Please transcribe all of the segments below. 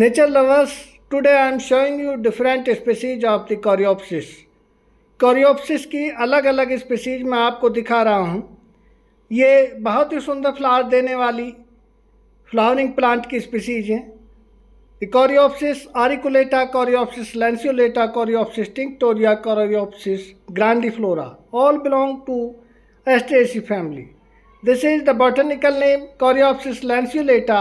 Nature lovers, today I am showing you different species of the Coreopsis. Coreopsis की अलग अलग species मैं आपको दिखा रहा हूँ ये बहुत ही सुंदर फ्लावर देने वाली फ्लावरिंग प्लांट की स्पीसीज हैं Coreopsis auriculata, Coreopsis lanceolata, Coreopsis tinctoria, Coreopsis grandiflora all belong to Astaceae family. This is the botanical name Coreopsis lanceolata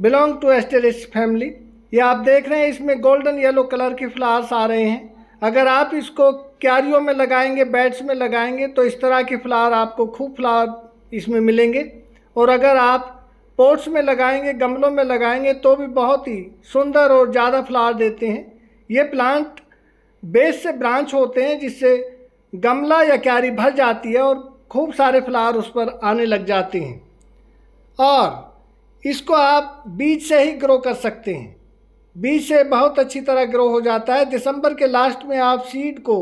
belong to Asteraceae family ये आप देख रहे हैं इसमें गोल्डन येलो कलर के फ्लावर्स आ रहे हैं अगर आप इसको क्यारियों में लगाएंगे बेड्स में लगाएंगे तो इस तरह के फ्लावर आपको खूब फ्लावर इसमें मिलेंगे और अगर आप पोट्स में लगाएंगे गमलों में लगाएंगे तो भी बहुत ही सुंदर और ज़्यादा फ्लावर देते हैं ये प्लांट बेस से ब्रांच होते हैं जिससे गमला या क्यारी भर जाती है और खूब सारे फ्लावर उस पर आने लग जाते हैं और इसको आप बीज से ही ग्रो कर सकते हैं बीज से बहुत अच्छी तरह ग्रो हो जाता है दिसंबर के लास्ट में आप सीड को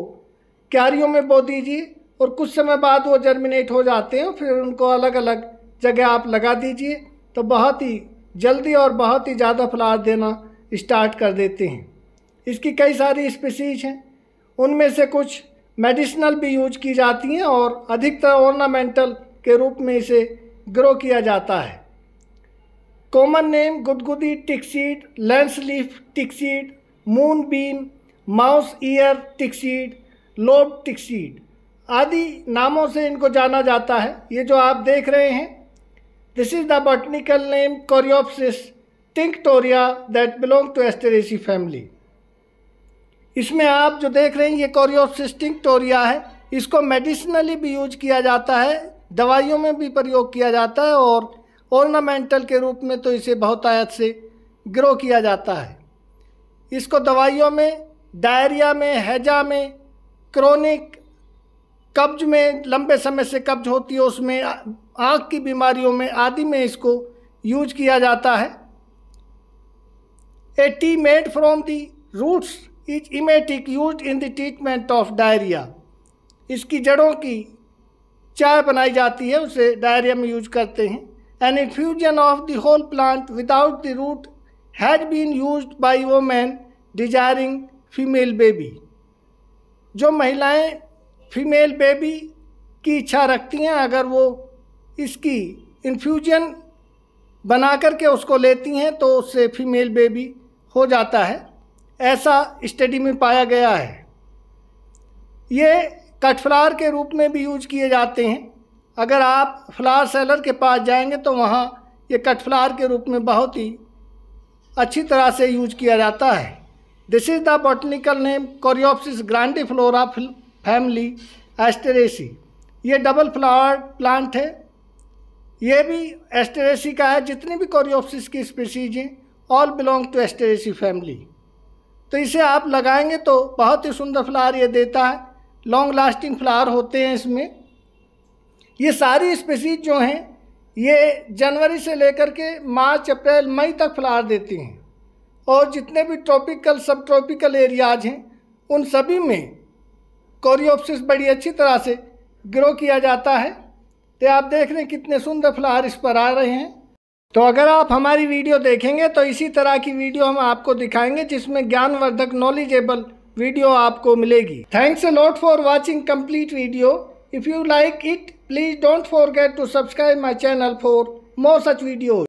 क्यारियों में बो दीजिए और कुछ समय बाद वो जर्मिनेट हो जाते हैं फिर उनको अलग अलग जगह आप लगा दीजिए तो बहुत ही जल्दी और बहुत ही ज़्यादा फ्लावर देना स्टार्ट कर देते हैं इसकी कई सारी स्पीसीज हैं उनमें से कुछ मेडिसिनल भी यूज की जाती हैं और अधिकतर ऑर्नामेंटल के रूप में इसे ग्रो किया जाता है कॉमन नेम गुदगुदी lance leaf tickseed moonbeam mouse ear tickseed lobe tickseed आदि नामों से इनको जाना जाता है ये जो आप देख रहे हैं this is the botanical name Coreopsis tinctoria that belong to Asteraceae family इसमें आप जो देख रहे हैं ये कोरियोप्सिस टिंकटोरिया है इसको मेडिसिनली भी यूज किया जाता है दवाइयों में भी प्रयोग किया जाता है और ऑर्नामेंटल के रूप में तो इसे बहुत आयत से ग्रो किया जाता है इसको दवाइयों में डायरिया में हैजा में क्रोनिक कब्ज में लंबे समय से कब्ज होती है उसमें आँख की बीमारियों में आदि में इसको यूज किया जाता है a tea made from the roots is emetic use in the treatment of diarrhoea इसकी जड़ों की चाय बनाई जाती है उसे डायरिया में यूज करते हैं an infusion of the whole plant without the root had been used by women desiring female baby जो महिलाएं फीमेल बेबी की इच्छा रखती हैं अगर वो इसकी इन्फ्यूजन बना कर के उसको लेती हैं तो उससे फीमेल बेबी हो जाता है ऐसा स्टडी में पाया गया है ये कठफ्लार के रूप में भी यूज किए जाते हैं अगर आप फ्लावर सेलर के पास जाएंगे तो वहाँ ये कट फ्लावर के रूप में बहुत ही अच्छी तरह से यूज किया जाता है this is the botanical name Coreopsis flora family Asteraceae ये डबल फ्लावर प्लांट है ये भी एस्टेरेसी का है जितनी भी कोरियोप्सिस की स्पीसीज हैं all belong to Asteraceae family तो इसे आप लगाएंगे तो बहुत ही सुंदर फ्लावर ये देता है लॉन्ग लास्टिंग फ्लावर होते हैं इसमें ये सारी स्पेसीज जो हैं ये जनवरी से लेकर के मार्च अप्रैल मई तक फ्लार देती हैं और जितने भी ट्रॉपिकल सब ट्रॉपिकल एरियाज हैं उन सभी में कोरियोप्सिस बड़ी अच्छी तरह से ग्रो किया जाता है तो आप देख रहे हैं कितने सुंदर फ्लार इस पर आ रहे हैं तो अगर आप हमारी वीडियो देखेंगे तो इसी तरह की वीडियो हम आपको दिखाएंगे जिसमें ज्ञानवर्धक नॉलेजेबल वीडियो आपको मिलेगी thanks a lot for watching complete video If you like it, please don't forget to subscribe my channel for more such videos.